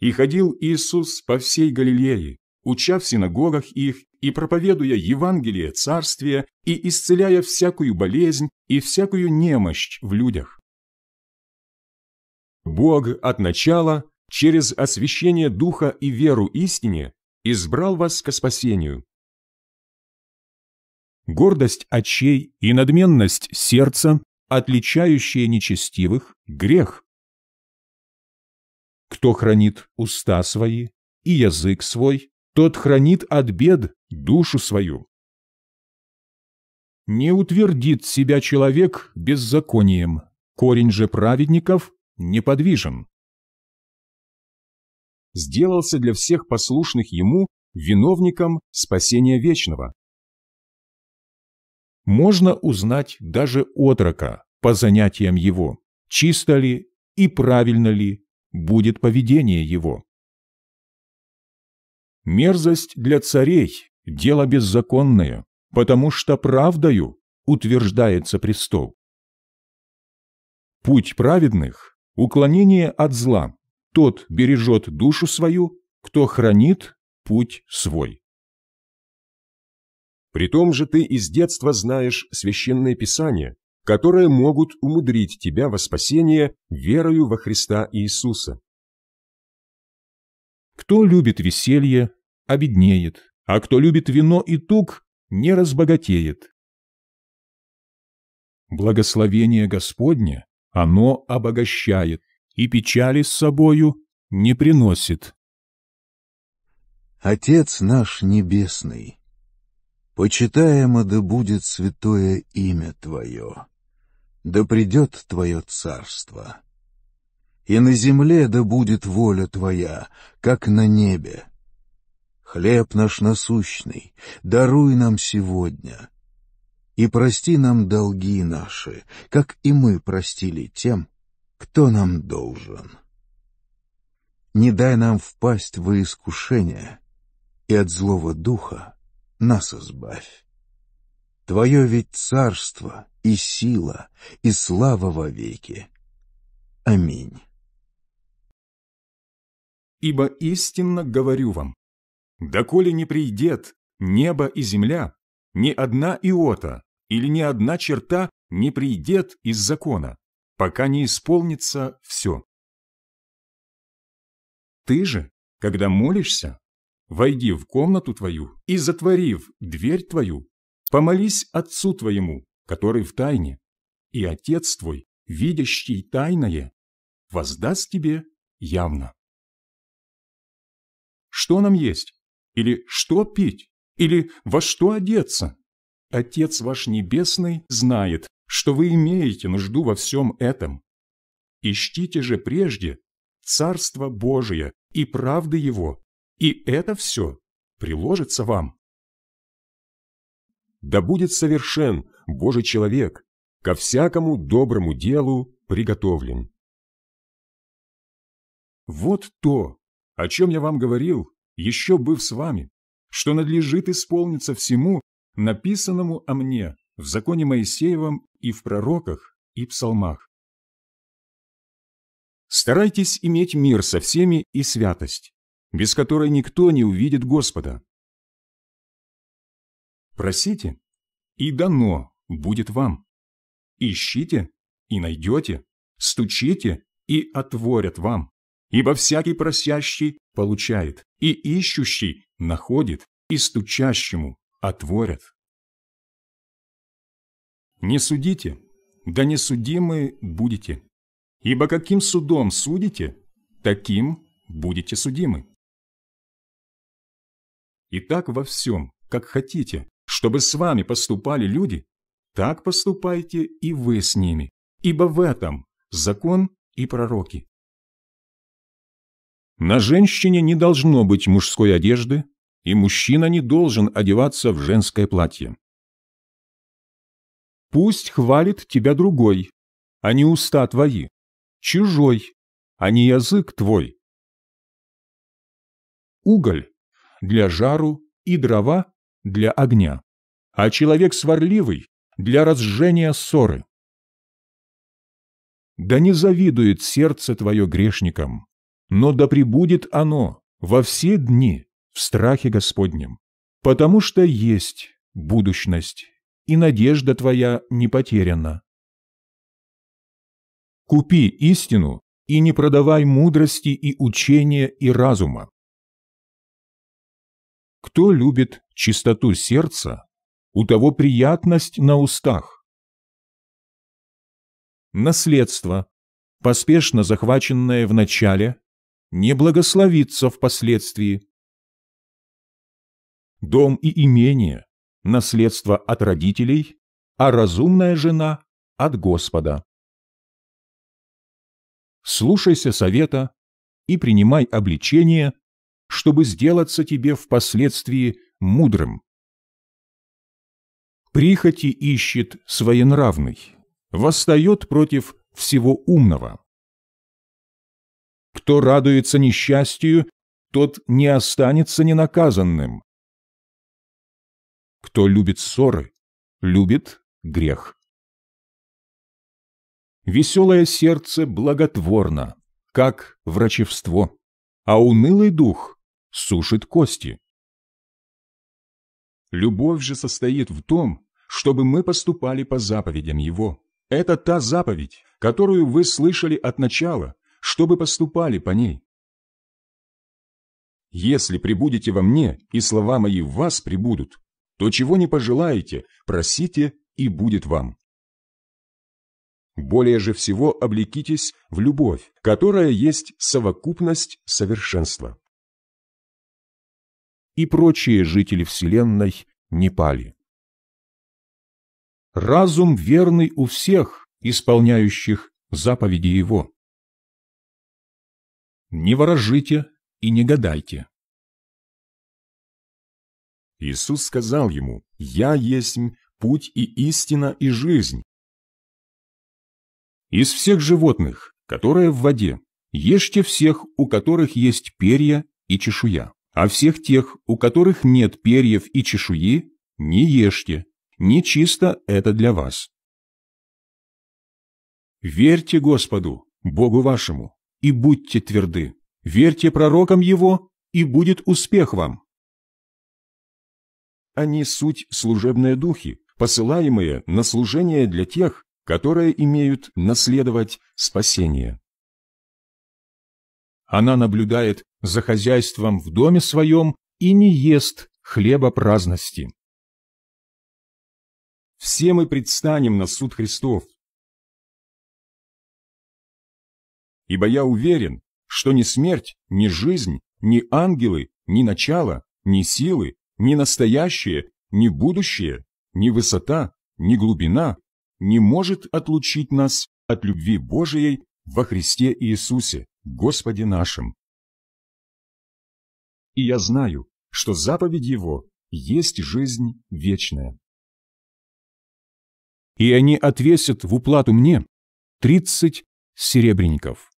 И ходил Иисус по всей Галилее, уча в синагогах их и проповедуя Евангелие Царствия и исцеляя всякую болезнь и всякую немощь в людях. Бог от начала, через освящение Духа и веру истине, избрал вас ко спасению. Гордость очей и надменность сердца, отличающие нечестивых, грех – кто хранит уста свои и язык свой, тот хранит от бед душу свою. Не утвердит себя человек беззаконием, корень же праведников неподвижен. Сделался для всех послушных ему виновником спасения вечного. Можно узнать даже отрока по занятиям его, чисто ли и правильно ли будет поведение его. Мерзость для царей – дело беззаконное, потому что правдою утверждается престол. Путь праведных – уклонение от зла, тот бережет душу свою, кто хранит путь свой. При том же ты из детства знаешь священное писание, которые могут умудрить тебя во спасение верою во Христа Иисуса. Кто любит веселье, обеднеет, а кто любит вино и тук, не разбогатеет. Благословение Господне оно обогащает и печали с собою не приносит. Отец наш Небесный, почитаемо да будет святое имя Твое да придет твое царство. И на земле да будет воля твоя, как на небе. Хлеб наш насущный, даруй нам сегодня. И прости нам долги наши, как и мы простили тем, кто нам должен. Не дай нам впасть во искушение, и от злого духа нас избавь. Твое ведь царство — и сила, и слава во веки. Аминь. Ибо истинно говорю вам, доколе не придет небо и земля, ни одна иота или ни одна черта не придет из закона, пока не исполнится все. Ты же, когда молишься, войди в комнату твою и, затворив дверь твою, помолись отцу твоему, который в тайне, и Отец твой, видящий тайное, воздаст тебе явно. Что нам есть? Или что пить? Или во что одеться? Отец ваш Небесный знает, что вы имеете нужду во всем этом. Ищите же прежде Царство Божие и правды Его, и это все приложится вам. Да будет совершен Божий человек, ко всякому доброму делу приготовлен. Вот то, о чем я вам говорил, еще быв с вами, что надлежит исполниться всему, написанному о мне в законе Моисеевом и в пророках и псалмах. Старайтесь иметь мир со всеми и святость, без которой никто не увидит Господа. Просите, и дано будет вам. Ищите и найдете, стучите и отворят вам. Ибо всякий просящий получает, и ищущий находит, и стучащему отворят. Не судите, да не судимы будете. Ибо каким судом судите, таким будете судимы. Итак во всем, как хотите, чтобы с вами поступали люди, так поступайте и вы с ними, ибо в этом закон и пророки. На женщине не должно быть мужской одежды, и мужчина не должен одеваться в женское платье. Пусть хвалит тебя другой, а не уста твои, чужой, а не язык твой. Уголь для жару и дрова для огня, а человек сварливый для разжения ссоры. Да не завидует сердце твое грешникам, но да пребудет оно во все дни в страхе Господнем, потому что есть будущность, и надежда твоя не потеряна. Купи истину и не продавай мудрости и учения и разума. Кто любит чистоту сердца, у того приятность на устах. Наследство, поспешно захваченное в начале, не благословится впоследствии. Дом и имение – наследство от родителей, а разумная жена – от Господа. Слушайся совета и принимай обличение, чтобы сделаться тебе впоследствии мудрым. Прихоти ищет своенравный, восстает против всего умного. Кто радуется несчастью, тот не останется ненаказанным. Кто любит ссоры, любит грех. Веселое сердце благотворно, как врачевство, а унылый дух сушит кости. Любовь же состоит в том, чтобы мы поступали по заповедям Его. Это та заповедь, которую вы слышали от начала, чтобы поступали по ней. Если прибудете во мне, и слова мои в вас прибудут, то чего не пожелаете, просите, и будет вам. Более же всего облекитесь в любовь, которая есть совокупность совершенства. И прочие жители Вселенной не пали разум верный у всех, исполняющих заповеди Его. Не ворожите и не гадайте. Иисус сказал ему, «Я есть путь и истина и жизнь». Из всех животных, которые в воде, ешьте всех, у которых есть перья и чешуя, а всех тех, у которых нет перьев и чешуи, не ешьте, Нечисто это для вас. Верьте Господу, Богу вашему, и будьте тверды. Верьте пророкам Его, и будет успех вам. Они суть служебные духи, посылаемые на служение для тех, которые имеют наследовать спасение. Она наблюдает за хозяйством в доме своем и не ест хлеба праздности все мы предстанем на суд Христов. Ибо я уверен, что ни смерть, ни жизнь, ни ангелы, ни начало, ни силы, ни настоящее, ни будущее, ни высота, ни глубина не может отлучить нас от любви Божией во Христе Иисусе, Господе нашим. И я знаю, что заповедь Его есть жизнь вечная и они отвесят в уплату мне тридцать серебряников.